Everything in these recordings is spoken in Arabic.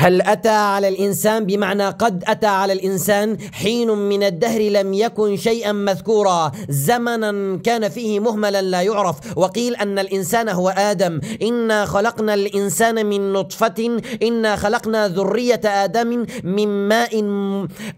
هل أتى على الإنسان بمعنى قد أتى على الإنسان حين من الدهر لم يكن شيئا مذكورا زمنا كان فيه مهملا لا يعرف وقيل أن الإنسان هو آدم إنا خلقنا الإنسان من نطفة إنا خلقنا ذرية آدم من ماء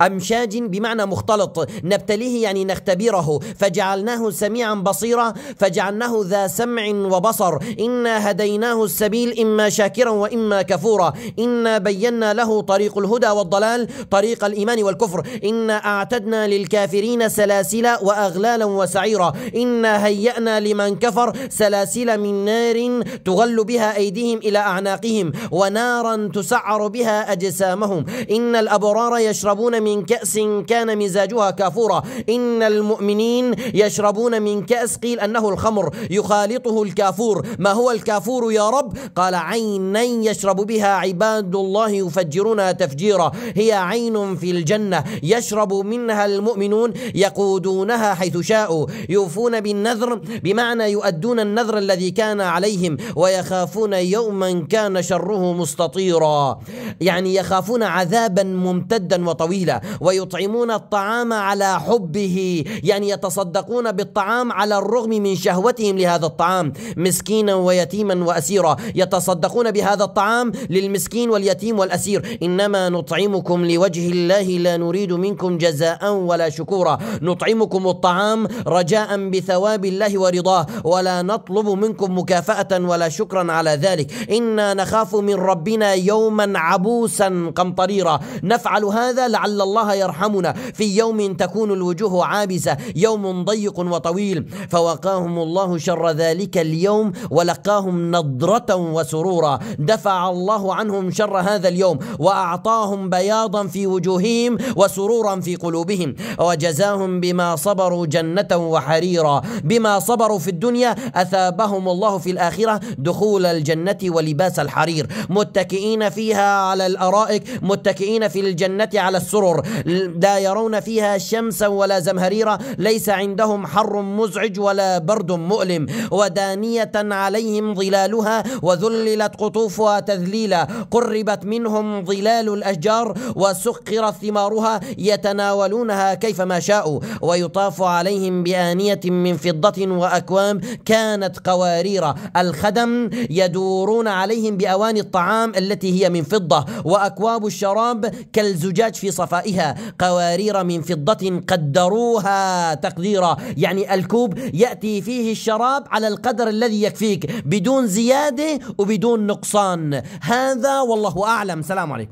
أمشاج بمعنى مختلط نبتليه يعني نختبره فجعلناه سميعا بصيرا فجعلناه ذا سمع وبصر إنا هديناه السبيل إما شاكرا وإما كفورا إنا بينا له طريق الهدى والضلال طريق الإيمان والكفر إنا أعتدنا للكافرين سلاسل وأغلالا وسعيرا إنا هيأنا لمن كفر سلاسل من نار تغل بها أيديهم إلى أعناقهم ونارا تسعر بها أجسامهم إن الأبرار يشربون من كأس كان مزاجها كافورا إن المؤمنين يشربون من كأس قيل أنه الخمر يخالطه الكافور ما هو الكافور يا رب قال عينا يشرب بها عباد الله الله يفجرونها تفجيرا هي عين في الجنة يشرب منها المؤمنون يقودونها حيث شاءوا يوفون بالنذر بمعنى يؤدون النذر الذي كان عليهم ويخافون يوما كان شره مستطيرا يعني يخافون عذابا ممتدا وطويلا ويطعمون الطعام على حبه يعني يتصدقون بالطعام على الرغم من شهوتهم لهذا الطعام مسكينا ويتيما واسيرا يتصدقون بهذا الطعام للمسكين واليتيم اليتيم والأسير إنما نطعمكم لوجه الله لا نريد منكم جزاء ولا شكورا نطعمكم الطعام رجاء بثواب الله ورضاه ولا نطلب منكم مكافأة ولا شكرا على ذلك إنا نخاف من ربنا يوما عبوسا قمطريرا نفعل هذا لعل الله يرحمنا في يوم تكون الوجوه عابسة يوم ضيق وطويل فوقاهم الله شر ذلك اليوم ولقاهم نضرة وسرورا دفع الله عنهم شر هذا هذا اليوم وأعطاهم بياضا في وجوههم وسرورا في قلوبهم وجزاهم بما صبروا جنة وحريرا بما صبروا في الدنيا أثابهم الله في الآخرة دخول الجنة ولباس الحرير متكئين فيها على الأرائك متكئين في الجنة على السرر لا يرون فيها شمسا ولا زمهريرا ليس عندهم حر مزعج ولا برد مؤلم ودانية عليهم ظلالها وذللت قطوفها تذليلا قربت منهم ظلال الأشجار وسخرت ثمارها يتناولونها كيفما شاءوا ويطاف عليهم بآنية من فضة وأكوام كانت قوارير الخدم يدورون عليهم بأواني الطعام التي هي من فضة وأكواب الشراب كالزجاج في صفائها قوارير من فضة قدروها تقديرا يعني الكوب يأتي فيه الشراب على القدر الذي يكفيك بدون زيادة وبدون نقصان هذا والله أعلم اعلم سلام عليكم